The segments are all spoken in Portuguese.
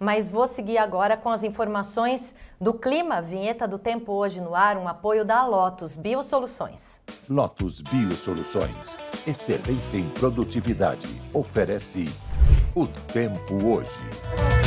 mas vou seguir agora com as informações do clima. Vinheta do Tempo Hoje no Ar, um apoio da Lotus Biosoluções. Lotus Biosoluções, excelência em produtividade, oferece o Tempo Hoje.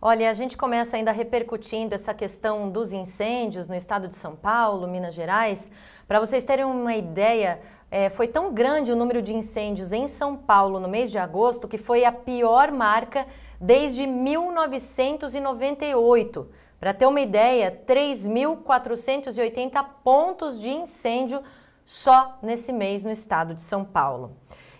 Olha, a gente começa ainda repercutindo essa questão dos incêndios no estado de São Paulo, Minas Gerais. Para vocês terem uma ideia, é, foi tão grande o número de incêndios em São Paulo no mês de agosto que foi a pior marca desde 1998. Para ter uma ideia, 3.480 pontos de incêndio só nesse mês no estado de São Paulo.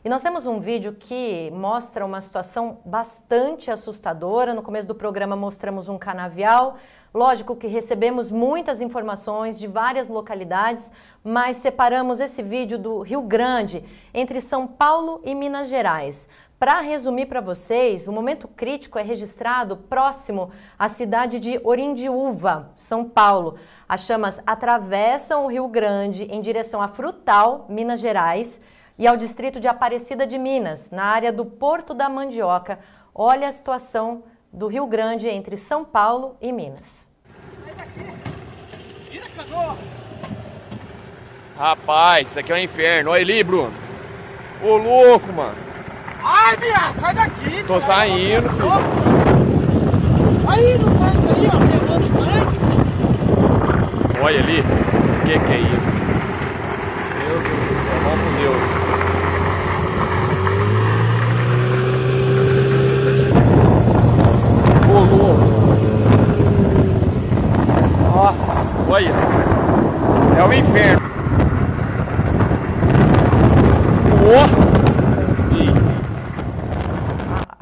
E nós temos um vídeo que mostra uma situação bastante assustadora. No começo do programa mostramos um canavial. Lógico que recebemos muitas informações de várias localidades, mas separamos esse vídeo do Rio Grande, entre São Paulo e Minas Gerais. Para resumir para vocês, o momento crítico é registrado próximo à cidade de Orindiúva, São Paulo. As chamas atravessam o Rio Grande em direção a Frutal, Minas Gerais, e ao distrito de Aparecida de Minas, na área do Porto da Mandioca. Olha a situação do Rio Grande entre São Paulo e Minas. Rapaz, isso aqui é um inferno. Olha ali, Bruno. Ô, louco, mano. Ai, viado, sai daqui. Tô saindo, filho. Aí, no tanque aí, ó, pegando Olha ali. O que que é isso?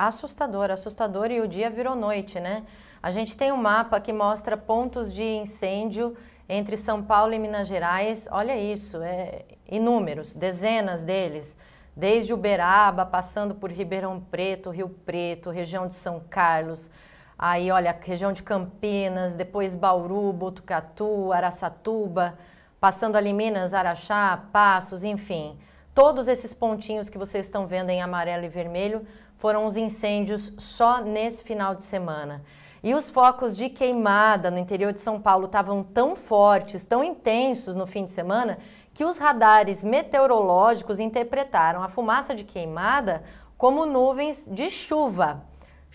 assustador, assustador e o dia virou noite, né? A gente tem um mapa que mostra pontos de incêndio entre São Paulo e Minas Gerais, olha isso, é inúmeros, dezenas deles, desde Uberaba, passando por Ribeirão Preto, Rio Preto, região de São Carlos, aí olha, região de Campinas, depois Bauru, Botucatu, Araçatuba, passando ali Minas, Araxá, Passos, enfim. Todos esses pontinhos que vocês estão vendo em amarelo e vermelho foram os incêndios só nesse final de semana. E os focos de queimada no interior de São Paulo estavam tão fortes, tão intensos no fim de semana, que os radares meteorológicos interpretaram a fumaça de queimada como nuvens de chuva.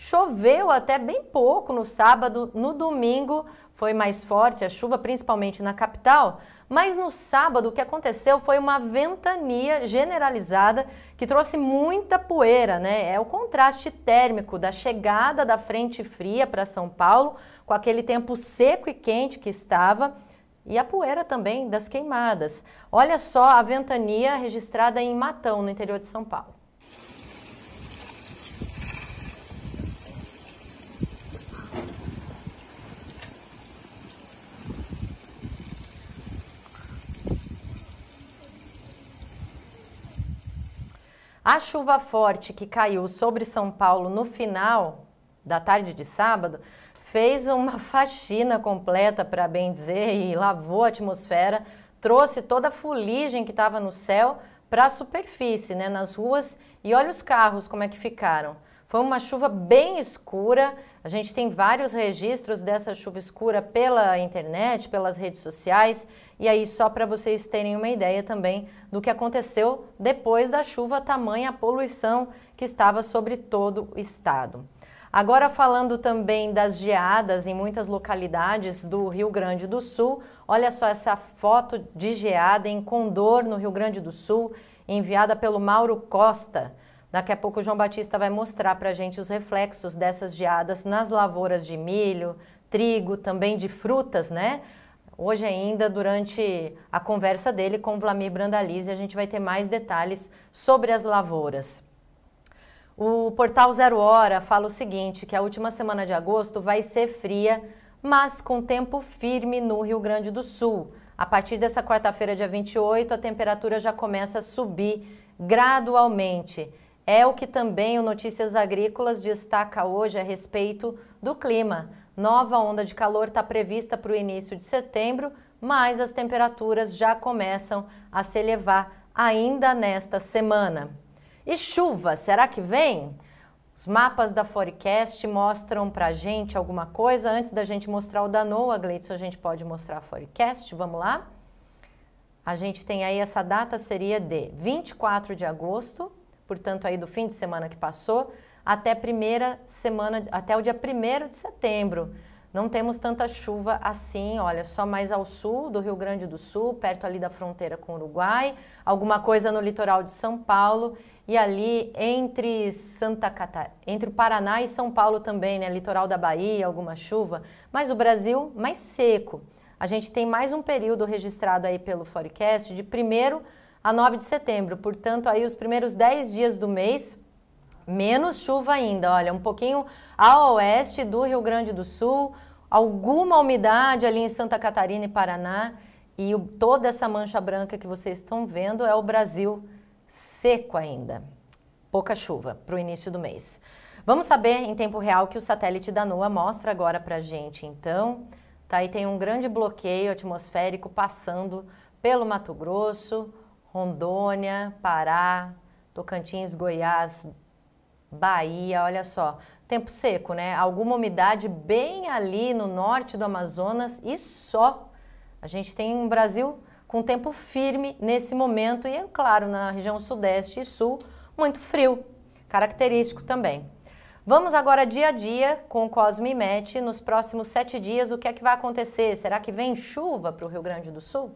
Choveu até bem pouco no sábado, no domingo foi mais forte a chuva, principalmente na capital, mas no sábado o que aconteceu foi uma ventania generalizada que trouxe muita poeira, né? É o contraste térmico da chegada da frente fria para São Paulo, com aquele tempo seco e quente que estava, e a poeira também das queimadas. Olha só a ventania registrada em Matão, no interior de São Paulo. A chuva forte que caiu sobre São Paulo no final da tarde de sábado fez uma faxina completa, para bem dizer, e lavou a atmosfera, trouxe toda a fuligem que estava no céu para a superfície, né, nas ruas, e olha os carros como é que ficaram. Foi uma chuva bem escura. A gente tem vários registros dessa chuva escura pela internet, pelas redes sociais. E aí, só para vocês terem uma ideia também do que aconteceu depois da chuva, tamanha a poluição que estava sobre todo o estado. Agora falando também das geadas em muitas localidades do Rio Grande do Sul, olha só essa foto de geada em Condor, no Rio Grande do Sul, enviada pelo Mauro Costa. Daqui a pouco o João Batista vai mostrar para a gente os reflexos dessas geadas nas lavouras de milho, trigo, também de frutas, né? Hoje ainda, durante a conversa dele com o Vlamir Brandalize, a gente vai ter mais detalhes sobre as lavouras. O portal Zero Hora fala o seguinte, que a última semana de agosto vai ser fria, mas com tempo firme no Rio Grande do Sul. A partir dessa quarta-feira, dia 28, a temperatura já começa a subir gradualmente. É o que também o Notícias Agrícolas destaca hoje a respeito do clima. Nova onda de calor está prevista para o início de setembro, mas as temperaturas já começam a se elevar ainda nesta semana. E chuva, será que vem? Os mapas da Forecast mostram para a gente alguma coisa. Antes da gente mostrar o da NOAA, Gleitson, a gente pode mostrar a Forecast. Vamos lá? A gente tem aí essa data seria de 24 de agosto portanto, aí do fim de semana que passou, até primeira semana, até o dia 1 de setembro. Não temos tanta chuva assim, olha, só mais ao sul do Rio Grande do Sul, perto ali da fronteira com o Uruguai, alguma coisa no litoral de São Paulo e ali entre Santa Catarina, entre o Paraná e São Paulo também, né, litoral da Bahia, alguma chuva, mas o Brasil mais seco. A gente tem mais um período registrado aí pelo forecast de primeiro a 9 de setembro. Portanto, aí os primeiros 10 dias do mês, menos chuva ainda. Olha, um pouquinho a oeste do Rio Grande do Sul, alguma umidade ali em Santa Catarina e Paraná. E o, toda essa mancha branca que vocês estão vendo é o Brasil seco ainda. Pouca chuva para o início do mês. Vamos saber em tempo real que o satélite da NOAA mostra agora para gente, então. Tá, e tem um grande bloqueio atmosférico passando pelo Mato Grosso, Rondônia, Pará, Tocantins, Goiás, Bahia, olha só. Tempo seco, né? Alguma umidade bem ali no norte do Amazonas e só. A gente tem um Brasil com tempo firme nesse momento e, é claro, na região sudeste e sul, muito frio, característico também. Vamos agora dia a dia com o Cosme Mete. Nos próximos sete dias, o que é que vai acontecer? Será que vem chuva para o Rio Grande do Sul?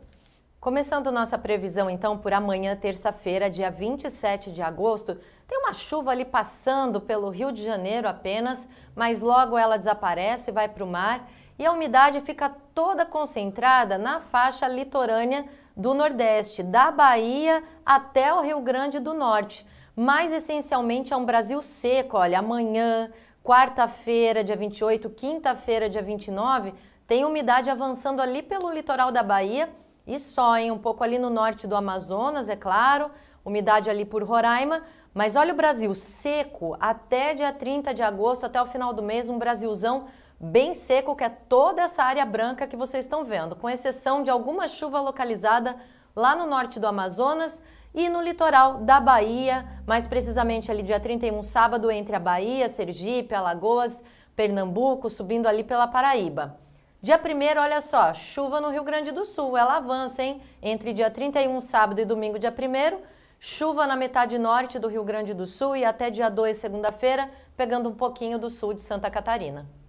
Começando nossa previsão, então, por amanhã, terça-feira, dia 27 de agosto, tem uma chuva ali passando pelo Rio de Janeiro apenas, mas logo ela desaparece, vai para o mar e a umidade fica toda concentrada na faixa litorânea do Nordeste, da Bahia até o Rio Grande do Norte. Mas essencialmente é um Brasil seco, olha, amanhã, quarta-feira, dia 28, quinta-feira, dia 29, tem umidade avançando ali pelo litoral da Bahia e só, hein? Um pouco ali no norte do Amazonas, é claro, umidade ali por Roraima. Mas olha o Brasil, seco até dia 30 de agosto, até o final do mês, um Brasilzão bem seco, que é toda essa área branca que vocês estão vendo, com exceção de alguma chuva localizada lá no norte do Amazonas e no litoral da Bahia, mais precisamente ali dia 31, sábado, entre a Bahia, Sergipe, Alagoas, Pernambuco, subindo ali pela Paraíba. Dia 1 olha só, chuva no Rio Grande do Sul, ela avança, hein? Entre dia 31, sábado e domingo, dia 1 chuva na metade norte do Rio Grande do Sul e até dia 2, segunda-feira, pegando um pouquinho do sul de Santa Catarina.